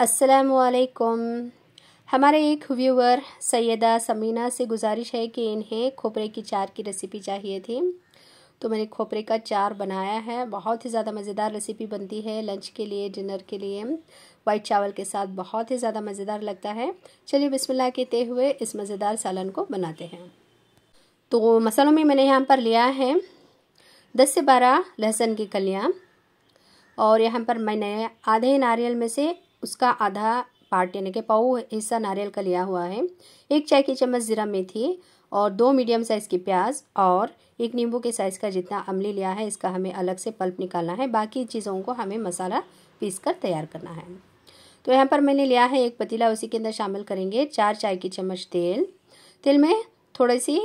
असलकुम हमारे एक व्यूवर सैदा समीना से गुजारिश है कि इन्हें खोपरे की चार की रेसिपी चाहिए थी तो मैंने खोपरे का चार बनाया है बहुत ही ज़्यादा मज़ेदार रेसिपी बनती है लंच के लिए डिनर के लिए वाइट चावल के साथ बहुत ही ज़्यादा मज़ेदार लगता है चलिए बिस्मिल्लाह ते हुए इस मज़ेदार सालन को बनाते हैं तो मसालों में मैंने यहाँ पर लिया है दस से बारह लहसुन की कलियाँ और यहाँ पर मैंने आधे नारियल में से उसका आधा पार्ट यानी कि पाओ हिस्सा नारियल का लिया हुआ है एक चाय की चम्मच ज़ीरा मेथी और दो मीडियम साइज़ की प्याज और एक नींबू के साइज़ का जितना अमली लिया है इसका हमें अलग से पल्प निकालना है बाकी चीज़ों को हमें मसाला पीस कर तैयार करना है तो यहाँ पर मैंने लिया है एक पतीला उसी के अंदर शामिल करेंगे चार चाय की चम्मच तेल तेल में थोड़ी सी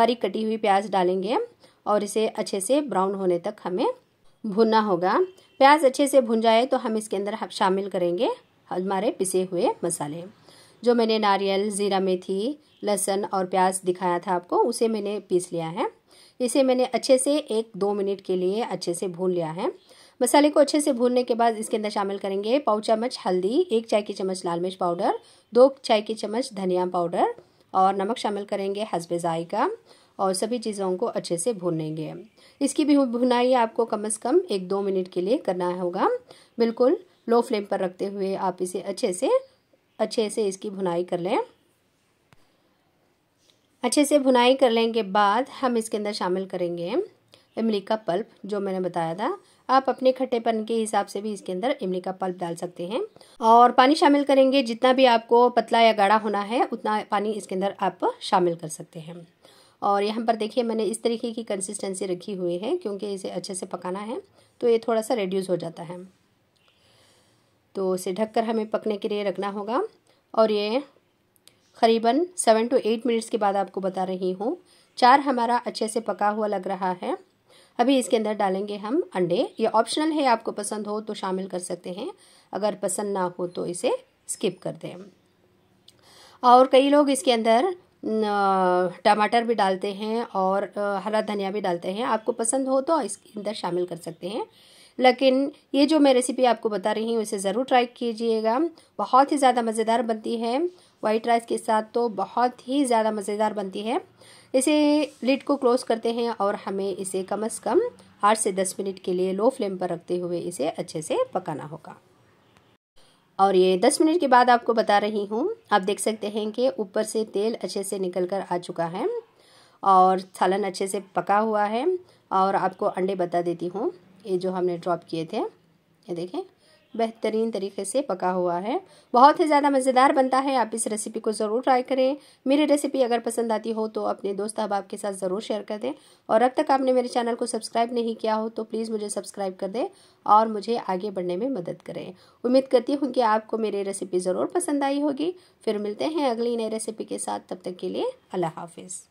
बारीक कटी हुई प्याज डालेंगे और इसे अच्छे से ब्राउन होने तक हमें भुनना होगा प्याज अच्छे से भुन जाए तो हम इसके अंदर शामिल करेंगे हमारे पिसे हुए मसाले जो मैंने नारियल ज़ीरा मेथी लहसुन और प्याज दिखाया था आपको उसे मैंने पीस लिया है इसे मैंने अच्छे से एक दो मिनट के लिए अच्छे से भून लिया है मसाले को अच्छे से भूनने के बाद इसके अंदर शामिल करेंगे पाव चम्मच हल्दी एक चाय की चम्मच लाल मिर्च पाउडर दो चाय की चम्मच धनिया पाउडर और नमक शामिल करेंगे हसबे जायका और सभी चीज़ों को अच्छे से भूनेंगे इसकी भी भुनाई आपको कम से कम एक दो मिनट के लिए करना होगा बिल्कुल लो फ्लेम पर रखते हुए आप इसे अच्छे से अच्छे से इसकी भुनाई कर लें अच्छे से भुनाई कर लेंगे बाद हम इसके अंदर शामिल करेंगे इमली का पल्प जो मैंने बताया था आप अपने खट्टेपन के हिसाब से भी इसके अंदर इमली का पल्प डाल सकते हैं और पानी शामिल करेंगे जितना भी आपको पतला या गाढ़ा होना है उतना पानी इसके अंदर आप शामिल कर सकते हैं और यहाँ पर देखिए मैंने इस तरीके की कंसिस्टेंसी रखी हुई है क्योंकि इसे अच्छे से पकाना है तो ये थोड़ा सा रेड्यूस हो जाता है तो इसे ढककर हमें पकने के लिए रखना होगा और ये करीबन सेवन टू एट मिनट्स के बाद आपको बता रही हूँ चार हमारा अच्छे से पका हुआ लग रहा है अभी इसके अंदर डालेंगे हम अंडे ये ऑप्शनल है आपको पसंद हो तो शामिल कर सकते हैं अगर पसंद ना हो तो इसे स्किप कर दें और कई लोग इसके अंदर टमाटर भी डालते हैं और हरा धनिया भी डालते हैं आपको पसंद हो तो इसके अंदर शामिल कर सकते हैं लेकिन ये जो मैं रेसिपी आपको बता रही हूँ इसे ज़रूर ट्राई कीजिएगा बहुत ही ज़्यादा मज़ेदार बनती है वाइट राइस के साथ तो बहुत ही ज़्यादा मज़ेदार बनती है इसे लिड को क्लोज़ करते हैं और हमें इसे कम से कम आठ से दस मिनट के लिए लो फ्लेम पर रखते हुए इसे अच्छे से पकाना होगा और ये दस मिनट के बाद आपको बता रही हूँ आप देख सकते हैं कि ऊपर से तेल अच्छे से निकल कर आ चुका है और सालन अच्छे से पका हुआ है और आपको अंडे बता देती हूँ ये जो हमने ड्रॉप किए थे ये देखें बेहतरीन तरीके से पका हुआ है बहुत ही ज़्यादा मज़ेदार बनता है आप इस रेसिपी को ज़रूर ट्राई करें मेरी रेसिपी अगर पसंद आती हो तो अपने दोस्त अहबाब के साथ ज़रूर शेयर कर दें और अब तक आपने मेरे चैनल को सब्सक्राइब नहीं किया हो तो प्लीज़ मुझे सब्सक्राइब कर दें और मुझे आगे बढ़ने में मदद करें उम्मीद करती हूँ कि आपको मेरी रेसिपी ज़रूर पसंद आई होगी फिर मिलते हैं अगली नई रेसिपी के साथ तब तक के लिए अल्लाह हाफिज़